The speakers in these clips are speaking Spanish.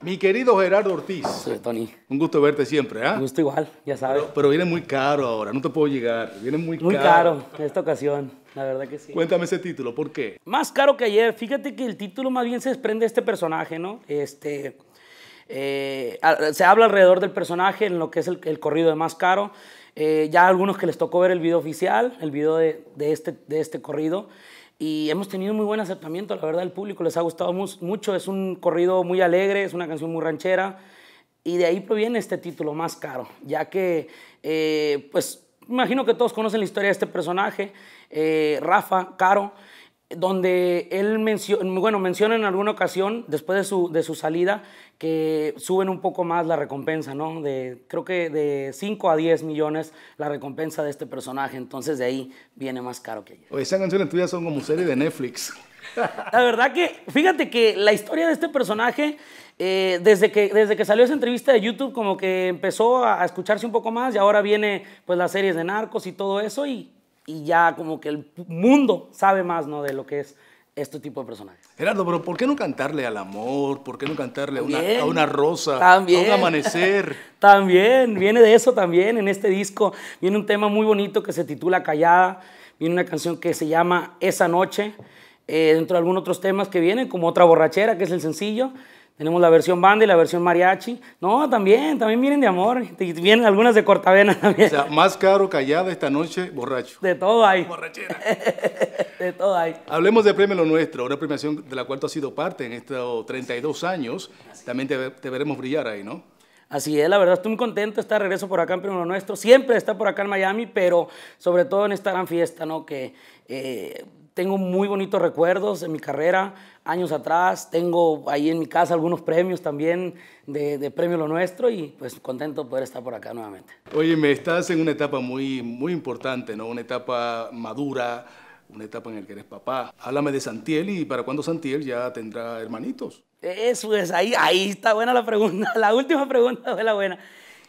Mi querido Gerardo Ortiz. Soy Tony. Un gusto verte siempre, ¿ah? Un gusto igual, ya sabes. Pero, viene muy caro ahora, no te puedo llegar. Viene muy, caro. Muy caro en esta ocasión, la verdad que sí. Cuéntame ese título, ¿por qué? Más caro que ayer. Fíjate que el título más bien se desprende de este personaje, ¿no? Este. Eh, se habla alrededor del personaje en lo que es el corrido de más caro. Eh, ya algunos que les tocó ver el video oficial, el video de, este, de este corrido. Y hemos tenido muy buen aceptamiento, la verdad, el público les ha gustado mucho. Es un corrido muy alegre, es una canción muy ranchera. Y de ahí proviene este título más caro, ya que, eh, pues, imagino que todos conocen la historia de este personaje, eh, Rafa, Caro donde él menciona, bueno, menciona en alguna ocasión, después de su, de su, salida, que suben un poco más la recompensa, ¿no? De, creo que de 5 a 10 millones la recompensa de este personaje, entonces de ahí viene más caro que ayer. Oye, esas canciones tuyas son como serie de Netflix. La verdad que, fíjate que la historia de este personaje, eh, desde, que, desde que salió esa entrevista de YouTube, como que empezó a, escucharse un poco más y ahora viene pues las series de narcos y todo eso y y ya como que el mundo sabe más, ¿no? De lo que es este tipo de personajes. Gerardo, pero ¿por qué no cantarle al amor? ¿Por qué no cantarle a una, a una rosa? También. A un amanecer. también, viene de eso también. En este disco viene un tema muy bonito que se titula Callada. Viene una canción que se llama Esa Noche. Eh, dentro de algunos otros temas que vienen, como Otra Borrachera, que es el sencillo. Tenemos la versión banda y la versión mariachi. No, también, también vienen de amor. Vienen algunas de cortavena también. O sea, más caro callada esta noche, borracho. De todo hay. Borrachera. de todo hay. Hablemos de Premio Lo Nuestro, una premiación de la cual tú has sido parte en estos 32 años. También te, veremos brillar ahí, ¿no? Así es, la verdad estoy muy contento de estar de regreso por acá en premio Nuestro. Siempre está por acá en Miami, pero sobre todo en esta gran fiesta, ¿no? Que eh, tengo muy bonitos recuerdos en mi carrera, años atrás, tengo ahí en mi casa algunos premios también de, Premio Lo Nuestro y pues contento poder estar por acá nuevamente. Oye, me estás en una etapa muy, muy importante, ¿no? Una etapa madura, una etapa en la que eres papá. Háblame de Santiel y para cuándo Santiel ya tendrá hermanitos. Eso es, ahí, ahí está buena la pregunta, la última pregunta fue la buena.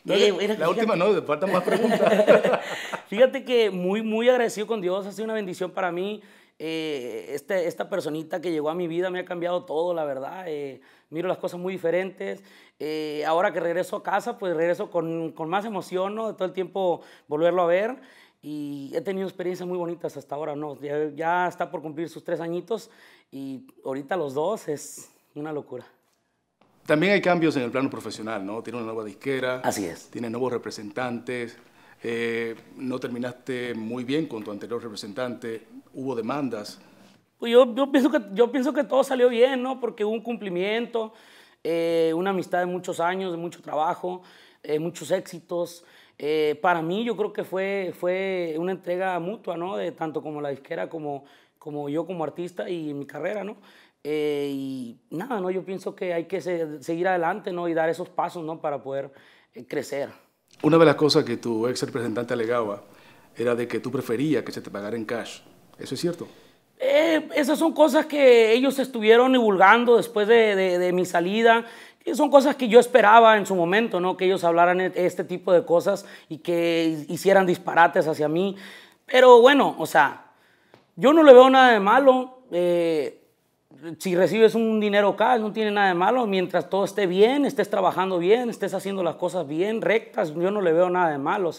Eh, la última no, te faltan más preguntas. fíjate que muy, muy agradecido con Dios, ha sido una bendición para mí eh, este, esta personita que llegó a mi vida me ha cambiado todo, la verdad. Eh, miro las cosas muy diferentes. Eh, ahora que regreso a casa, pues regreso con, más emoción, ¿no? De todo el tiempo volverlo a ver. Y he tenido experiencias muy bonitas hasta ahora, ¿no? Ya, está por cumplir sus tres añitos y ahorita los dos es una locura. También hay cambios en el plano profesional, ¿no? Tiene una nueva disquera. Así es. Tiene nuevos representantes. no terminaste muy bien con tu anterior representante hubo demandas. Pues yo, pienso que, yo pienso que todo salió bien, ¿no? Porque hubo un cumplimiento, eh, una amistad de muchos años, de mucho trabajo, eh, muchos éxitos. Eh, para mí yo creo que fue, fue una entrega mutua, ¿no? De tanto como la disquera como, como yo como artista y mi carrera, ¿no? y nada, ¿no? Yo pienso que hay que seguir adelante, ¿no? Y dar esos pasos, ¿no? Para poder crecer. Una de las cosas que tu ex representante alegaba era de que tú preferías que se te pagara en cash ¿Eso es cierto? Eh, esas son cosas que ellos estuvieron divulgando después de, mi salida. son cosas que yo esperaba en su momento, ¿no? Que ellos hablaran e-, este tipo de cosas y que hicieran disparates hacia mí. Pero bueno, o sea, yo no le veo nada de malo. Eh, si recibes un dinero cash, no tiene nada de malo, mientras todo esté bien, estés trabajando bien, estés haciendo las cosas bien, rectas, yo no le veo nada de malo.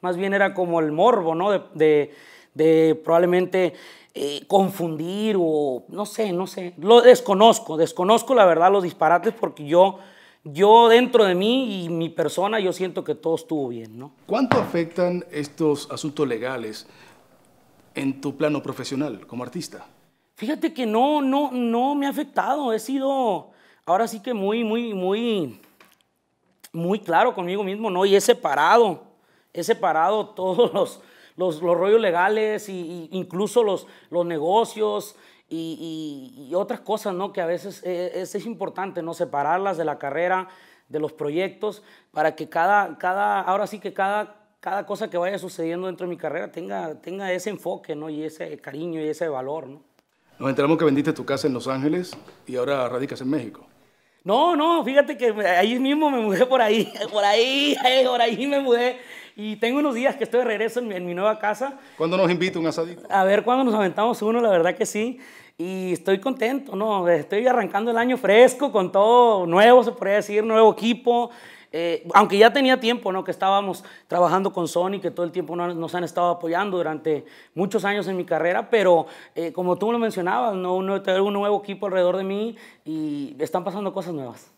más bien era como el morbo, ¿no? de, de probablemente eh, confundir o no sé, no sé. Lo desconozco, desconozco la verdad los disparates porque yo, yo dentro de mí y mi persona yo siento que todo estuvo bien, ¿no? ¿Cuánto afectan estos asuntos legales en tu plano profesional como artista? Fíjate que no, no, no me ha afectado. He sido ahora sí que muy, muy, muy, muy claro conmigo mismo, ¿no? Y he separado, he separado todos los los, los rollos legales e incluso los, los negocios y, otras cosas, ¿no? Que a veces e, es, importante, ¿no? Separarlas de la carrera, de los proyectos, para que cada, cada ahora sí que cada, cada cosa que vaya sucediendo dentro de mi carrera tenga, tenga ese enfoque, ¿no? Y ese cariño y ese valor, ¿no? Nos enteramos que vendiste tu casa en Los Ángeles y ahora radicas en México. No, no, fíjate que ahí mismo me mudé por ahí, por ahí, eh, por ahí me mudé. Y tengo unos días que estoy de regreso en mi, nueva casa. ¿Cuándo nos invita un asadito? A ver, cuando nos aventamos uno, la verdad que sí. Y estoy contento, ¿no? Estoy arrancando el año fresco, con todo nuevo, se podría decir, nuevo equipo, eh, aunque ya tenía tiempo, ¿no? Que estábamos trabajando con Sony, que todo el tiempo nos han estado apoyando durante muchos años en mi carrera, pero eh, como tú lo mencionabas, ¿no? Tengo un nuevo equipo alrededor de mí y están pasando cosas nuevas.